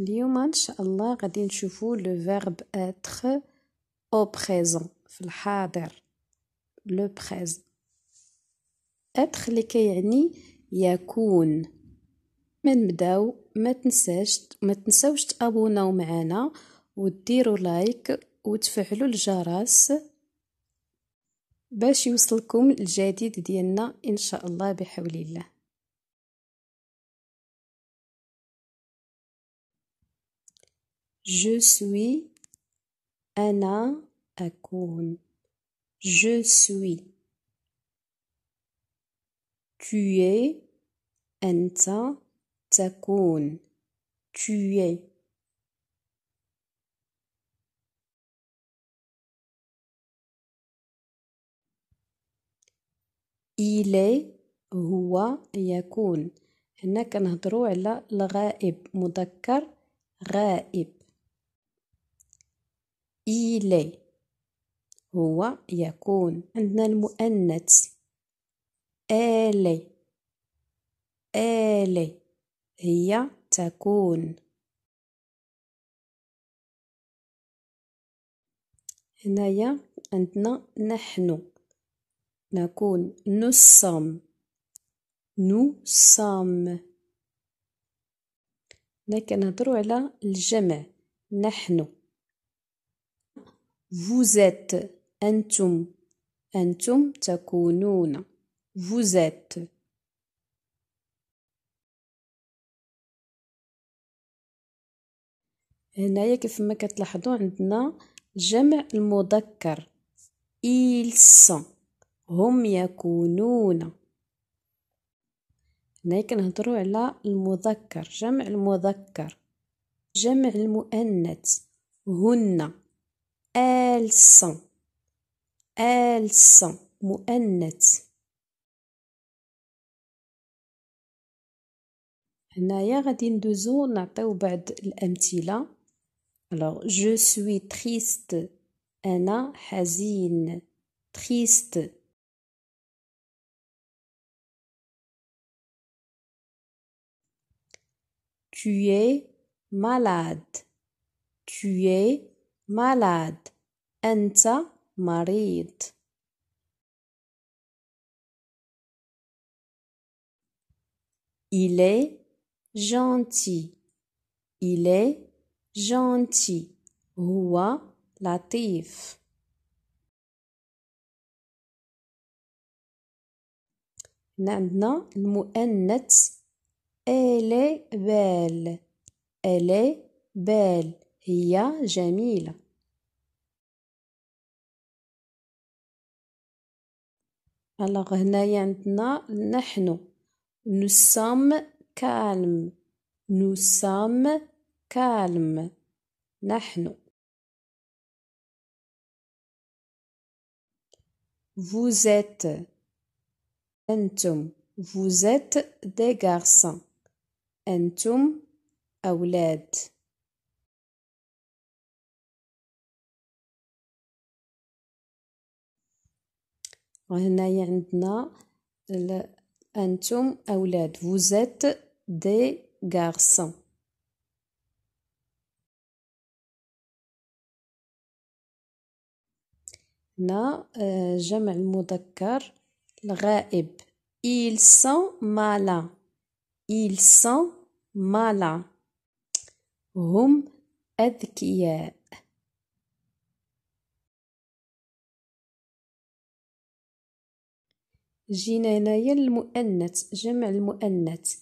اليوم ان شاء الله غادي نشوفو لو فيرب اتر او بريزون في الحاضر لو بريز اتر اللي كيعني يكون ما نبداو ما تنساش ما تنساوش تابوناو معنا وديروا لايك وتفعلوا الجرس باش يوصلكم الجديد ديالنا ان شاء الله بحول الله Je suis. أنا أكون. Je suis. Tu es. أنت تكون. Tu es. إلي هو يكون هنا كنهضروا على الغائب مذكر غائب إلي هو يكون عندنا المؤنث آلي آلي هي تكون هنايا عندنا نحن نكون نصم نصم هنا كنهضروا على الجمع نحن Vous êtes. أنتم. أنتم تكونون. Vous êtes. هنايا كيف ما كتلاحظوا عندنا جمع المذكر ils هم يكونون هنايا كنهضروا على المذكر جمع المذكر جمع المؤنث هن elle sont elle sont مؤنث هنايا غادي ندوزو نعطيو بعض الامثله alors je suis triste انا حزين triste tu es malade tu es مالاد أنت مريض Il est gentil. Il est gentil. هو لطيف. هنا عندنا المؤنث ألي بال ألي بال هي جميلة الوغ nous sommes calmes nous sommes calmes نحن vous êtes vous êtes des garçons انتم وهنايا عندنا انتم اولاد فوزيت دي غارسون هنا آه، جمع المذكر الغائب ils sont malins ils sont malins هم أذكياء جينا هنايا المؤنث جمع المؤنث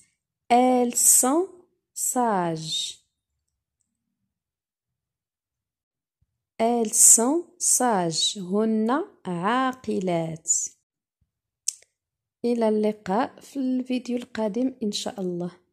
ال sont ساج ال sont ساج هن عاقلات الى اللقاء في الفيديو القادم ان شاء الله